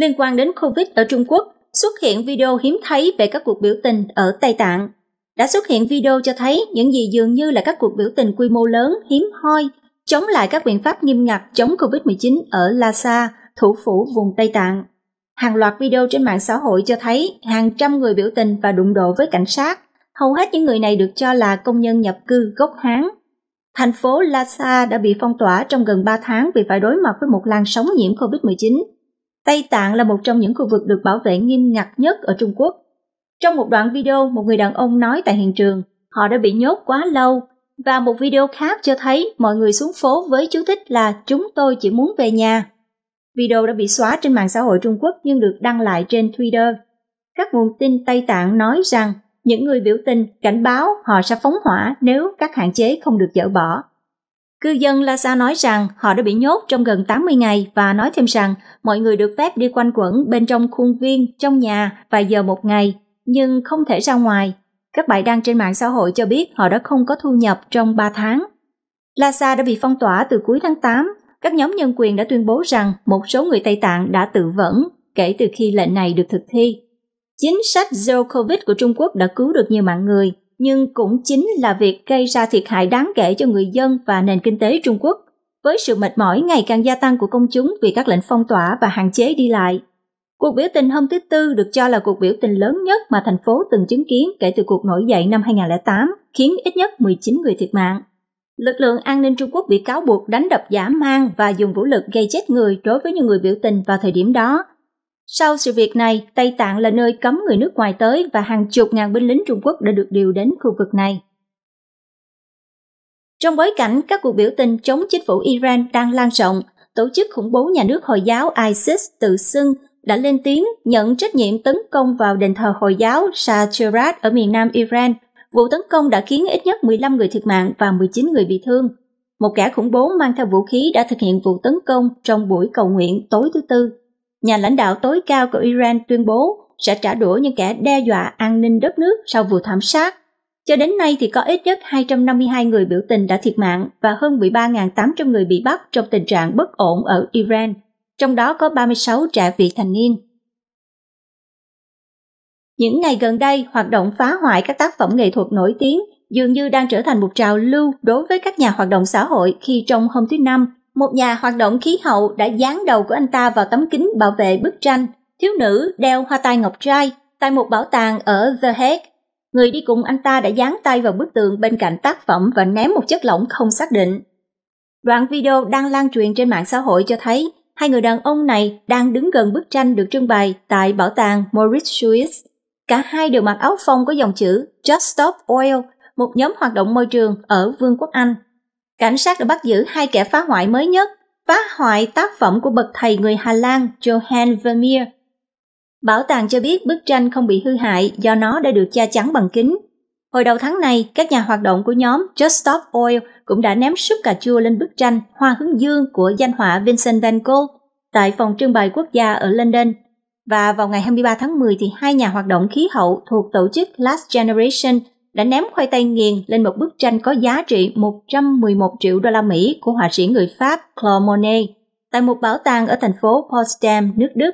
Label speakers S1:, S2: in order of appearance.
S1: liên quan đến Covid ở Trung Quốc, xuất hiện video hiếm thấy về các cuộc biểu tình ở Tây Tạng. Đã xuất hiện video cho thấy những gì dường như là các cuộc biểu tình quy mô lớn hiếm hoi chống lại các biện pháp nghiêm ngặt chống Covid-19 ở Lhasa, thủ phủ vùng Tây Tạng. Hàng loạt video trên mạng xã hội cho thấy hàng trăm người biểu tình và đụng độ với cảnh sát. Hầu hết những người này được cho là công nhân nhập cư gốc Hán. Thành phố Lhasa đã bị phong tỏa trong gần 3 tháng vì phải đối mặt với một làn sóng nhiễm COVID-19 Tây Tạng là một trong những khu vực được bảo vệ nghiêm ngặt nhất ở Trung Quốc. Trong một đoạn video, một người đàn ông nói tại hiện trường, họ đã bị nhốt quá lâu, và một video khác cho thấy mọi người xuống phố với chú thích là chúng tôi chỉ muốn về nhà. Video đã bị xóa trên mạng xã hội Trung Quốc nhưng được đăng lại trên Twitter. Các nguồn tin Tây Tạng nói rằng những người biểu tình cảnh báo họ sẽ phóng hỏa nếu các hạn chế không được dỡ bỏ. Cư dân Lhasa nói rằng họ đã bị nhốt trong gần 80 ngày và nói thêm rằng mọi người được phép đi quanh quẩn bên trong khuôn viên, trong nhà vài giờ một ngày, nhưng không thể ra ngoài. Các bài đăng trên mạng xã hội cho biết họ đã không có thu nhập trong 3 tháng. Lhasa đã bị phong tỏa từ cuối tháng 8. Các nhóm nhân quyền đã tuyên bố rằng một số người Tây Tạng đã tự vẫn kể từ khi lệnh này được thực thi. Chính sách Zero Covid của Trung Quốc đã cứu được nhiều mạng người, nhưng cũng chính là việc gây ra thiệt hại đáng kể cho người dân và nền kinh tế Trung Quốc, với sự mệt mỏi ngày càng gia tăng của công chúng vì các lệnh phong tỏa và hạn chế đi lại. Cuộc biểu tình hôm thứ Tư được cho là cuộc biểu tình lớn nhất mà thành phố từng chứng kiến kể từ cuộc nổi dậy năm 2008, khiến ít nhất 19 người thiệt mạng. Lực lượng an ninh Trung Quốc bị cáo buộc đánh đập giả mang và dùng vũ lực gây chết người đối với những người biểu tình vào thời điểm đó, sau sự việc này, Tây Tạng là nơi cấm người nước ngoài tới và hàng chục ngàn binh lính Trung Quốc đã được điều đến khu vực này. Trong bối cảnh các cuộc biểu tình chống chính phủ Iran đang lan rộng, tổ chức khủng bố nhà nước Hồi giáo ISIS tự xưng đã lên tiếng nhận trách nhiệm tấn công vào đền thờ Hồi giáo Shajarat ở miền nam Iran. Vụ tấn công đã khiến ít nhất 15 người thiệt mạng và 19 người bị thương. Một kẻ khủng bố mang theo vũ khí đã thực hiện vụ tấn công trong buổi cầu nguyện tối thứ Tư nhà lãnh đạo tối cao của Iran tuyên bố sẽ trả đũa những kẻ đe dọa an ninh đất nước sau vụ thảm sát. Cho đến nay thì có ít nhất 252 người biểu tình đã thiệt mạng và hơn 13.800 người bị bắt trong tình trạng bất ổn ở Iran, trong đó có 36 trẻ vị thành niên. Những ngày gần đây, hoạt động phá hoại các tác phẩm nghệ thuật nổi tiếng dường như đang trở thành một trào lưu đối với các nhà hoạt động xã hội khi trong hôm thứ Năm, một nhà hoạt động khí hậu đã dán đầu của anh ta vào tấm kính bảo vệ bức tranh thiếu nữ đeo hoa tai ngọc trai tại một bảo tàng ở The Hague. Người đi cùng anh ta đã dán tay vào bức tường bên cạnh tác phẩm và ném một chất lỏng không xác định. Đoạn video đang lan truyền trên mạng xã hội cho thấy hai người đàn ông này đang đứng gần bức tranh được trưng bày tại bảo tàng Moritz Suisse. Cả hai đều mặc áo phông có dòng chữ Just Stop Oil, một nhóm hoạt động môi trường ở Vương quốc Anh cảnh sát đã bắt giữ hai kẻ phá hoại mới nhất, phá hoại tác phẩm của bậc thầy người Hà Lan Johan Vermeer. Bảo tàng cho biết bức tranh không bị hư hại do nó đã được che chắn bằng kính. Hồi đầu tháng này, các nhà hoạt động của nhóm Just Stop Oil cũng đã ném súp cà chua lên bức tranh Hoa hướng dương của danh họa Vincent van Gogh tại phòng trưng bày quốc gia ở London. Và vào ngày 23 tháng 10 thì hai nhà hoạt động khí hậu thuộc tổ chức Last Generation đã ném khoai tây nghiền lên một bức tranh có giá trị 111 triệu đô la Mỹ của họa sĩ người Pháp Claude Monet tại một bảo tàng ở thành phố Potsdam, nước Đức